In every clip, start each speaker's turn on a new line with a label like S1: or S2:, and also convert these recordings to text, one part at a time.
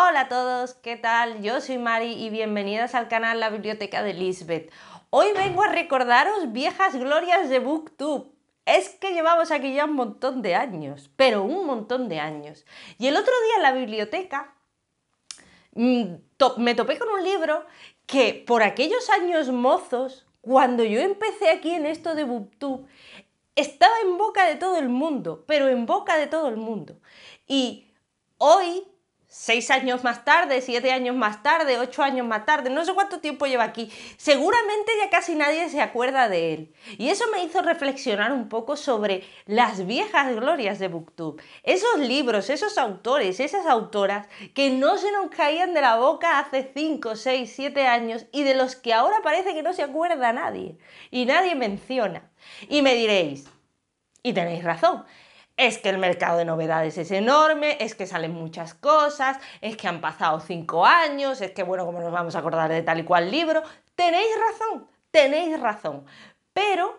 S1: Hola a todos, ¿qué tal? Yo soy Mari y bienvenidas al canal La Biblioteca de Lisbeth. Hoy vengo a recordaros viejas glorias de BookTube. Es que llevamos aquí ya un montón de años, pero un montón de años. Y el otro día en la biblioteca mm, me topé con un libro que por aquellos años mozos, cuando yo empecé aquí en esto de BookTube, estaba en boca de todo el mundo, pero en boca de todo el mundo. Y hoy seis años más tarde, siete años más tarde, ocho años más tarde, no sé cuánto tiempo lleva aquí, seguramente ya casi nadie se acuerda de él. Y eso me hizo reflexionar un poco sobre las viejas glorias de Booktube, esos libros, esos autores, esas autoras que no se nos caían de la boca hace cinco, seis, siete años y de los que ahora parece que no se acuerda nadie y nadie menciona. Y me diréis, y tenéis razón, es que el mercado de novedades es enorme, es que salen muchas cosas, es que han pasado cinco años, es que bueno, como nos vamos a acordar de tal y cual libro, tenéis razón, tenéis razón, pero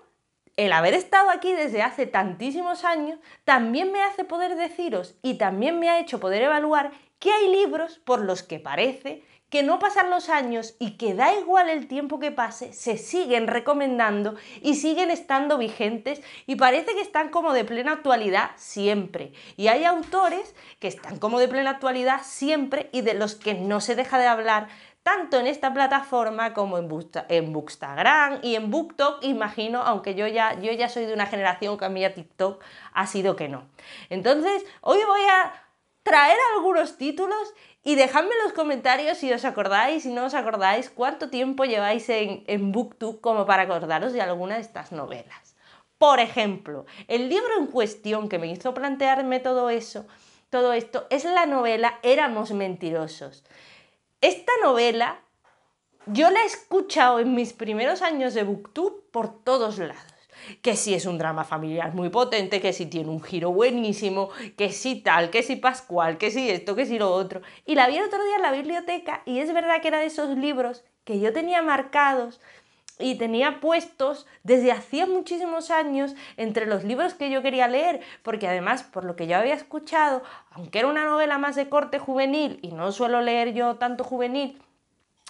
S1: el haber estado aquí desde hace tantísimos años también me hace poder deciros y también me ha hecho poder evaluar que hay libros por los que parece que no pasan los años y que da igual el tiempo que pase, se siguen recomendando y siguen estando vigentes y parece que están como de plena actualidad siempre. Y hay autores que están como de plena actualidad siempre y de los que no se deja de hablar tanto en esta plataforma como en, Bookstagram y en BookTok, imagino, aunque yo ya, yo ya soy de una generación que a mí a TikTok ha sido que no. Entonces, hoy voy a traer algunos títulos y dejadme en los comentarios si os acordáis, si no os acordáis, cuánto tiempo lleváis en, en BookTube como para acordaros de alguna de estas novelas. Por ejemplo, el libro en cuestión que me hizo plantearme todo eso, todo esto, es la novela Éramos mentirosos. Esta novela yo la he escuchado en mis primeros años de BookTube por todos lados que si es un drama familiar muy potente, que si tiene un giro buenísimo, que si tal, que si Pascual, que si esto, que si lo otro. Y la vi el otro día en la biblioteca y es verdad que era de esos libros que yo tenía marcados y tenía puestos desde hacía muchísimos años entre los libros que yo quería leer, porque además, por lo que yo había escuchado, aunque era una novela más de corte juvenil y no suelo leer yo tanto juvenil,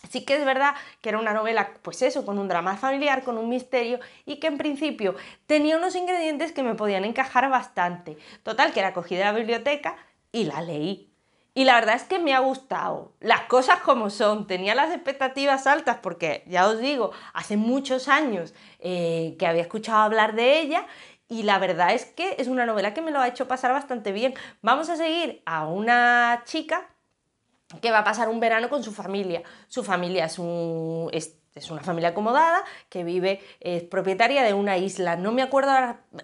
S1: Sí que es verdad que era una novela, pues eso, con un drama familiar, con un misterio y que en principio tenía unos ingredientes que me podían encajar bastante. Total, que la cogí de la biblioteca y la leí. Y la verdad es que me ha gustado. Las cosas como son. Tenía las expectativas altas porque, ya os digo, hace muchos años eh, que había escuchado hablar de ella y la verdad es que es una novela que me lo ha hecho pasar bastante bien. Vamos a seguir a una chica que va a pasar un verano con su familia. Su familia es, una familia acomodada que vive, es propietaria de una isla. No me acuerdo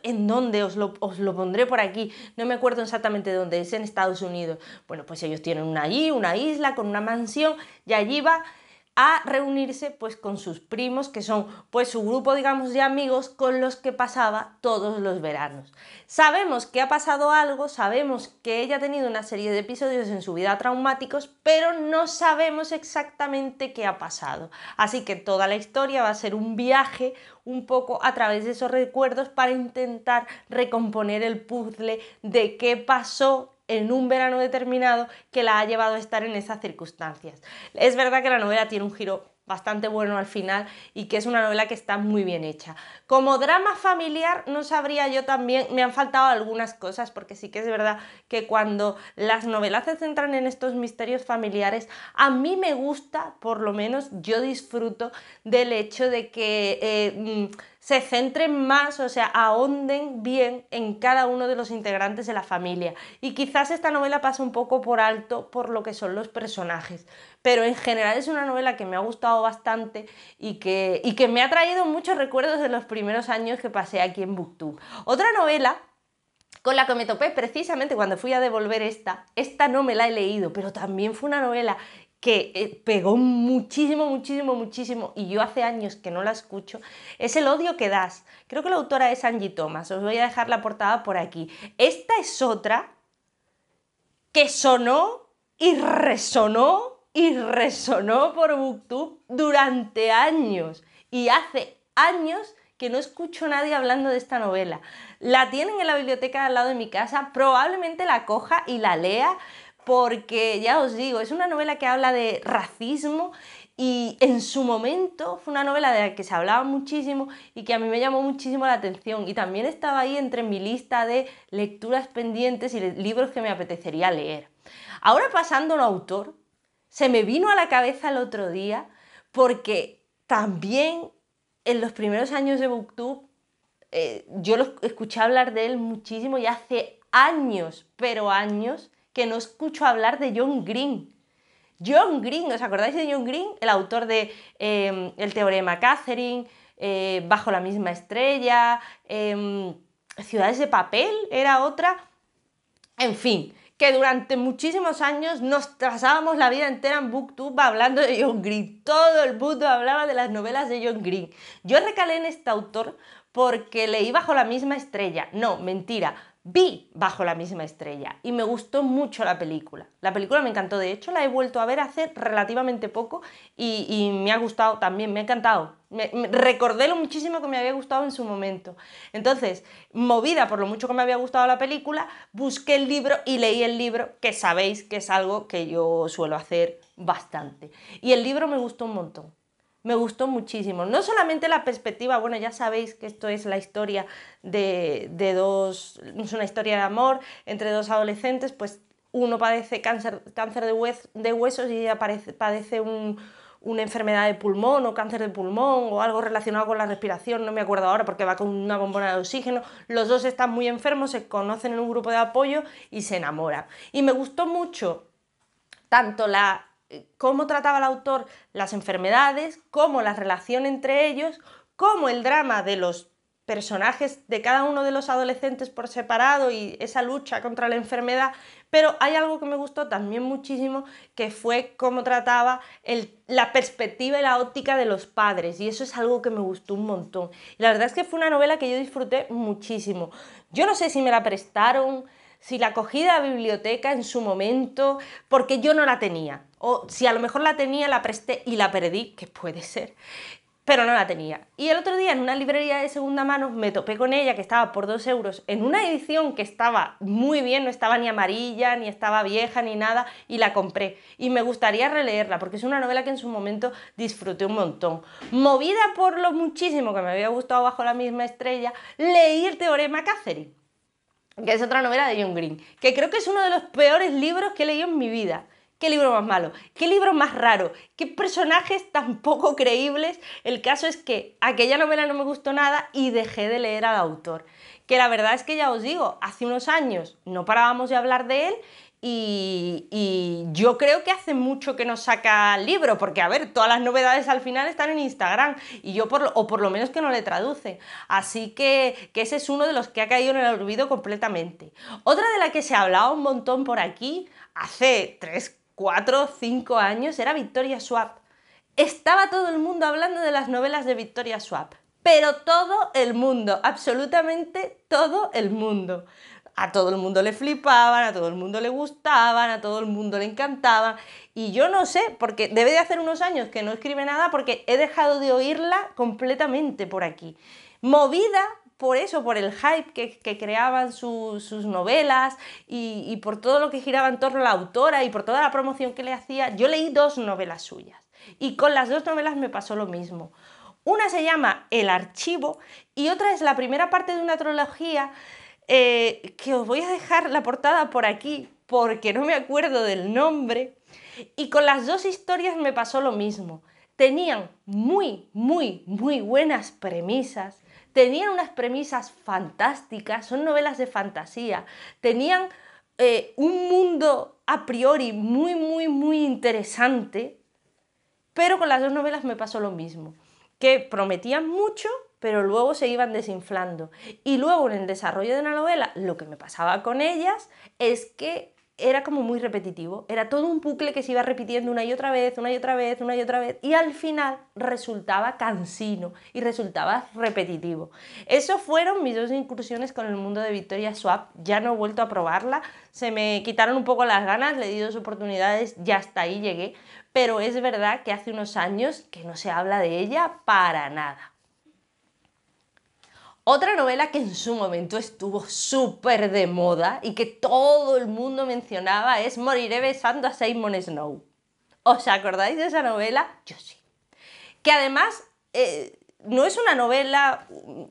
S1: en dónde, os lo, os lo, pondré por aquí. No me acuerdo exactamente dónde, es en Estados Unidos. Bueno, pues ellos tienen una allí, una isla con una mansión y allí va a reunirse pues con sus primos, que son pues su grupo digamos de amigos con los que pasaba todos los veranos. Sabemos que ha pasado algo, sabemos que ella ha tenido una serie de episodios en su vida traumáticos, pero no sabemos exactamente qué ha pasado. Así que toda la historia va a ser un viaje un poco a través de esos recuerdos para intentar recomponer el puzzle de qué pasó en un verano determinado que la ha llevado a estar en esas circunstancias. Es verdad que la novela tiene un giro bastante bueno al final y que es una novela que está muy bien hecha. Como drama familiar, no sabría yo también, me han faltado algunas cosas, porque sí que es verdad que cuando las novelas se centran en estos misterios familiares, a mí me gusta, por lo menos yo disfruto del hecho de que... Eh, mm, se centren más, o sea, ahonden bien en cada uno de los integrantes de la familia. Y quizás esta novela pasa un poco por alto por lo que son los personajes, pero en general es una novela que me ha gustado bastante y que, y que me ha traído muchos recuerdos de los primeros años que pasé aquí en Booktube. Otra novela con la que me topé precisamente cuando fui a devolver esta. Esta no me la he leído, pero también fue una novela que eh, pegó muchísimo, muchísimo, muchísimo, y yo hace años que no la escucho, es El odio que das. Creo que la autora es Angie Thomas, os voy a dejar la portada por aquí. Esta es otra que sonó y resonó y resonó por Booktube durante años, y hace años que no escucho a nadie hablando de esta novela. La tienen en la biblioteca al lado de mi casa, probablemente la coja y la lea, porque ya os digo, es una novela que habla de racismo y en su momento fue una novela de la que se hablaba muchísimo y que a mí me llamó muchísimo la atención. Y también estaba ahí entre mi lista de lecturas pendientes y libros que me apetecería leer. Ahora pasando a un autor, se me vino a la cabeza el otro día porque también en los primeros años de Booktube eh, yo lo escuché hablar de él muchísimo y hace años, pero años, que no escucho hablar de John Green. John Green, ¿os acordáis de John Green? El autor de em, El teorema Catherine, eh, Bajo la misma estrella, em, Ciudades de papel era otra. En fin, que durante muchísimos años nos trazábamos la vida entera en Booktube hablando de John Green. Todo el mundo hablaba de las novelas de John Green. Yo recalé en este autor porque leí bajo la misma estrella. No, mentira vi bajo la misma estrella y me gustó mucho la película. La película me encantó, de hecho la he vuelto a ver hace relativamente poco y, me ha gustado también, me ha encantado. recordé lo muchísimo que me había gustado en su momento. Entonces, movida por lo mucho que me había gustado la película, busqué el libro y leí el libro, que sabéis que es algo que yo suelo hacer bastante. Y el libro me gustó un montón me gustó muchísimo. No solamente la perspectiva, bueno, ya sabéis que esto es la historia de, dos, es una historia de amor entre dos adolescentes, pues uno padece cáncer, cáncer de, huesos y aparece padece una enfermedad de pulmón o cáncer de pulmón o algo relacionado con la respiración, no me acuerdo ahora porque va con una bombona de oxígeno. Los dos están muy enfermos, se conocen en un grupo de apoyo y se enamoran. Y me gustó mucho tanto la eh, cómo trataba el autor las enfermedades, cómo la relación entre ellos, cómo el drama de los personajes de cada uno de los adolescentes por separado y esa lucha contra la enfermedad, pero hay algo que me gustó también muchísimo, que fue cómo trataba la perspectiva y la óptica de los padres, y eso es algo que me gustó un montón. la verdad es que fue una novela que yo disfruté muchísimo. Yo no sé si me la prestaron, si la cogí de la biblioteca en su momento, porque yo no la tenía. O si a lo mejor la tenía, la presté y la perdí, que puede ser, pero no la tenía. Y el otro día en una librería de segunda mano me topé con ella que estaba por 2 euros en una edición que estaba muy bien, no estaba ni amarilla, ni estaba vieja, ni nada, y la compré. Y me gustaría releerla porque es una novela que en su momento disfruté un montón. Movida por lo muchísimo que me había gustado bajo la misma estrella, leí el teorema Catherine, que es otra novela de John Green, que creo que es uno de los peores libros que he leído en mi vida ¿Qué libro más malo? ¿Qué libro más raro? ¿Qué personajes tan poco creíbles? El caso es que aquella novela no me gustó nada y dejé de leer al autor. Que la verdad es que ya os digo, hace unos años no parábamos de hablar de él y, yo creo que hace mucho que no saca libro, porque a ver, todas las novedades al final están en Instagram, y yo por, o por lo menos que no le traduce Así que, que ese es uno de los que ha caído en el olvido completamente. Otra de la que se ha hablado un montón por aquí, hace tres, cuatro o cinco años era Victoria Schwab. Estaba todo el mundo hablando de las novelas de Victoria Schwab, pero todo el mundo, absolutamente todo el mundo. A todo el mundo le flipaban, a todo el mundo le gustaban, a todo el mundo le encantaban. Y yo no sé, porque debe de hacer unos años que no escribe nada porque he dejado de oírla completamente por aquí. Movida por eso, por el hype que, creaban sus novelas y, por todo lo que giraba en torno a la autora y por toda la promoción que le hacía, yo leí dos novelas suyas. Y con las dos novelas me pasó lo mismo. Una se llama El Archivo y otra es la primera parte de una trilogía eh, que os voy a dejar la portada por aquí porque no me acuerdo del nombre. Y con las dos historias me pasó lo mismo. Tenían muy, muy, muy buenas premisas tenían unas premisas fantásticas, son novelas de fantasía, tenían eh, un mundo a priori muy, muy, muy interesante, pero con las dos novelas me pasó lo mismo, que prometían mucho, pero luego se iban desinflando. Y luego en el desarrollo de una novela, lo que me pasaba con ellas es que era como muy repetitivo, era todo un bucle que se iba repitiendo una y otra vez, una y otra vez, una y otra vez, y al final resultaba cansino y resultaba repetitivo. Eso fueron mis dos incursiones con el mundo de Victoria Swap, ya no he vuelto a probarla, se me quitaron un poco las ganas, le di dos oportunidades, ya hasta ahí llegué, pero es verdad que hace unos años que no se habla de ella para nada. Otra novela que en su momento estuvo súper de moda y que todo el mundo mencionaba es Moriré besando a Simon Snow. ¿Os acordáis de esa novela? Yo sí. Que además eh, no es una novela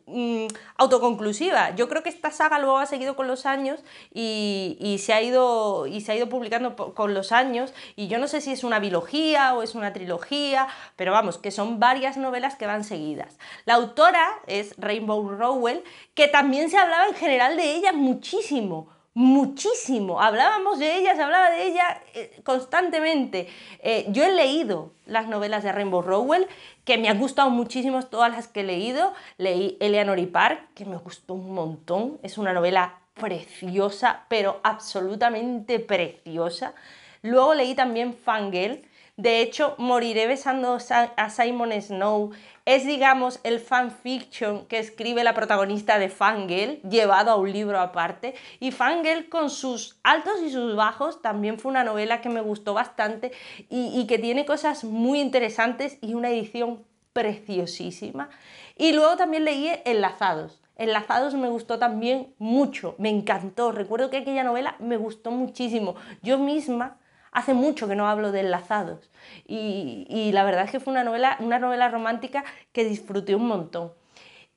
S1: mm, mm, autoconclusiva. Yo creo que esta saga luego ha seguido con los años y, se ha ido, y se ha ido publicando con los años. Y yo no sé si es una biología o es una trilogía, pero vamos, que son varias novelas que van seguidas. La autora es Rainbow Rowell, que también se hablaba en general de ella muchísimo muchísimo. Hablábamos de ella, hablaba de ella eh, constantemente. Eh, yo he leído las novelas de Rainbow Rowell, que me han gustado muchísimo todas las que he leído. Leí Eleanor y Park, que me gustó un montón. Es una novela preciosa, pero absolutamente preciosa. Luego leí también Fangirl, de hecho, Moriré besando a Simon Snow es, digamos, el fanfiction que escribe la protagonista de Fangirl, llevado a un libro aparte. Y Fangirl, con sus altos y sus bajos, también fue una novela que me gustó bastante y, y que tiene cosas muy interesantes y una edición preciosísima. Y luego también leí Enlazados. Enlazados me gustó también mucho, me encantó. Recuerdo que aquella novela me gustó muchísimo. Yo misma Hace mucho que no hablo de Enlazados y, la verdad es que fue una novela, una novela romántica que disfruté un montón.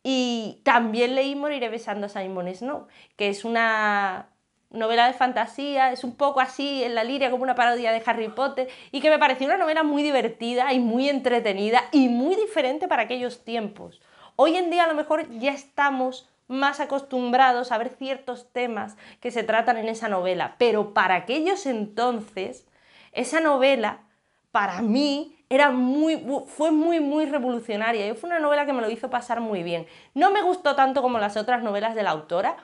S1: Y también leí Moriré besando a Simon Snow, que es una novela de fantasía, es un poco así en la liria como una parodia de Harry Potter y que me pareció una novela muy divertida y muy entretenida y muy diferente para aquellos tiempos. Hoy en día a lo mejor ya estamos más acostumbrados a ver ciertos temas que se tratan en esa novela. Pero para aquellos entonces, esa novela, para mí, era muy, fue muy, muy revolucionaria. Y fue una novela que me lo hizo pasar muy bien. No me gustó tanto como las otras novelas de la autora,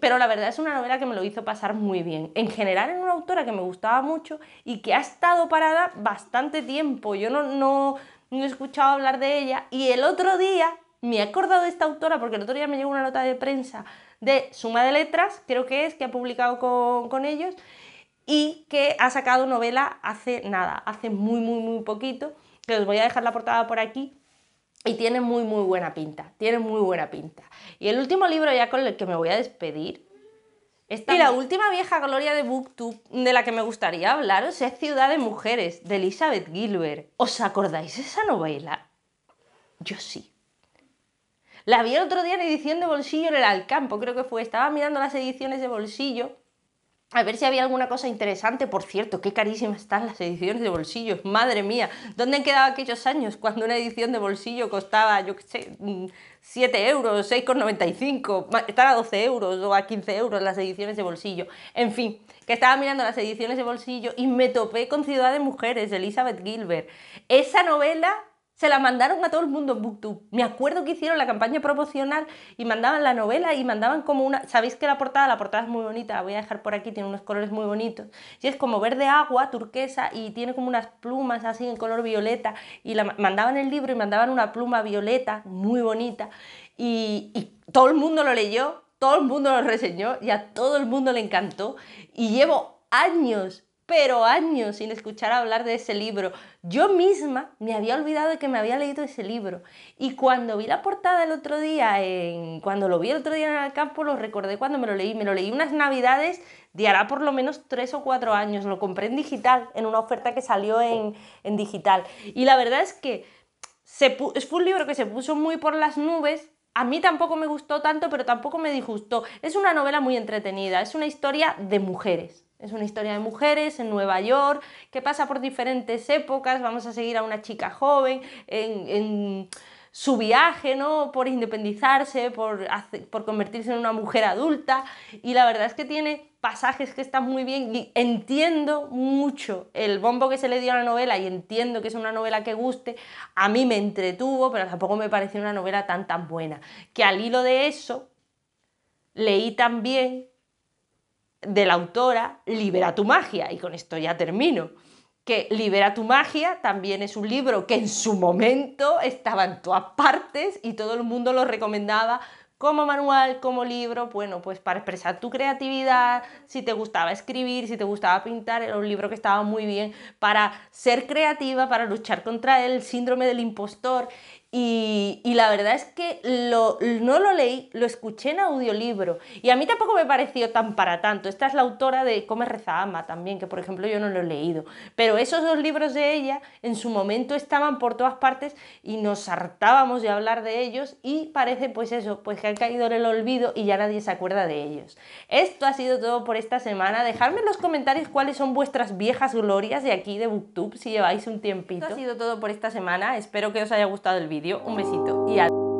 S1: pero la verdad es una novela que me lo hizo pasar muy bien. En general en una autora que me gustaba mucho y que ha estado parada bastante tiempo. Yo no he escuchado hablar de ella. Y el otro día me he acordado de esta autora porque el otro día me llegó una nota de prensa de Suma de Letras, creo que es, que ha publicado con, ellos, y que ha sacado novela hace nada, hace muy, muy, muy poquito, que os voy a dejar la portada por aquí, y tiene muy, muy buena pinta, tiene muy buena pinta. Y el último libro ya con el que me voy a despedir. y la última vieja gloria de Booktube de la que me gustaría hablaros es Ciudad de Mujeres, de Elizabeth Gilbert. ¿Os acordáis de esa novela? Yo sí. La vi el otro día en edición de bolsillo en el Alcampo, creo que fue. Estaba mirando las ediciones de bolsillo a ver si había alguna cosa interesante. Por cierto, qué carísimas están las ediciones de bolsillo. Madre mía, ¿dónde han quedado aquellos años cuando una edición de bolsillo costaba, yo qué sé, 7 mm, euros, 6,95? Están a 12 euros o a 15 euros las ediciones de bolsillo. En fin, que estaba mirando las ediciones de bolsillo y me topé con Ciudad de Mujeres de Elizabeth Gilbert. Esa novela se la mandaron a todo el mundo en Booktube. Me acuerdo que hicieron la campaña promocional y mandaban la novela y mandaban como una... ¿Sabéis que la portada? La portada es muy bonita, la voy a dejar por aquí, tiene unos colores muy bonitos. Y es como verde agua, turquesa, y tiene como unas plumas así en color violeta. Y la... mandaban el libro y mandaban una pluma violeta, muy bonita. y, y todo el mundo lo leyó, todo el mundo lo reseñó y a todo el mundo le encantó. Y llevo años pero años sin escuchar hablar de ese libro. Yo misma me había olvidado de que me había leído ese libro. Y cuando vi la portada el otro día, cuando lo vi el otro día en el campo, lo recordé cuando me lo leí. Me lo leí unas navidades de hará por lo menos tres o cuatro años. Lo compré en digital, en una oferta que salió en, digital. Y la verdad es que fue un libro que se puso muy por las nubes, a mí tampoco me gustó tanto, pero tampoco me disgustó. Es una novela muy entretenida, es una historia de mujeres. Es una historia de mujeres en Nueva York, que pasa por diferentes épocas. Vamos a seguir a una chica joven en, su viaje, ¿no? Por independizarse, por, por convertirse en una mujer adulta. Y la verdad es que tiene pasajes que están muy bien y entiendo mucho el bombo que se le dio a la novela y entiendo que es una novela que guste, a mí me entretuvo, pero tampoco me pareció una novela tan tan buena. Que al hilo de eso leí también de la autora Libera tu magia, y con esto ya termino, que Libera tu magia también es un libro que en su momento estaba en todas partes y todo el mundo lo recomendaba como manual, como libro, bueno, pues para expresar tu creatividad, si te gustaba escribir, si te gustaba pintar, era un libro que estaba muy bien para ser creativa, para luchar contra el síndrome del impostor y, la verdad es que no lo leí, lo escuché en audiolibro. Y a mí tampoco me pareció tan para tanto. Esta es la autora de Come Reza Ama también, que por ejemplo yo no lo he leído. Pero esos dos libros de ella en su momento estaban por todas partes y nos hartábamos de hablar de ellos y parece pues eso, pues que han caído en el olvido y ya nadie se acuerda de ellos. Esto ha sido todo por esta semana. Dejadme en los comentarios cuáles son vuestras viejas glorias de aquí de Booktube si lleváis un tiempito. Esto ha sido todo por esta semana. Espero que os haya gustado el vídeo. Un besito y adiós.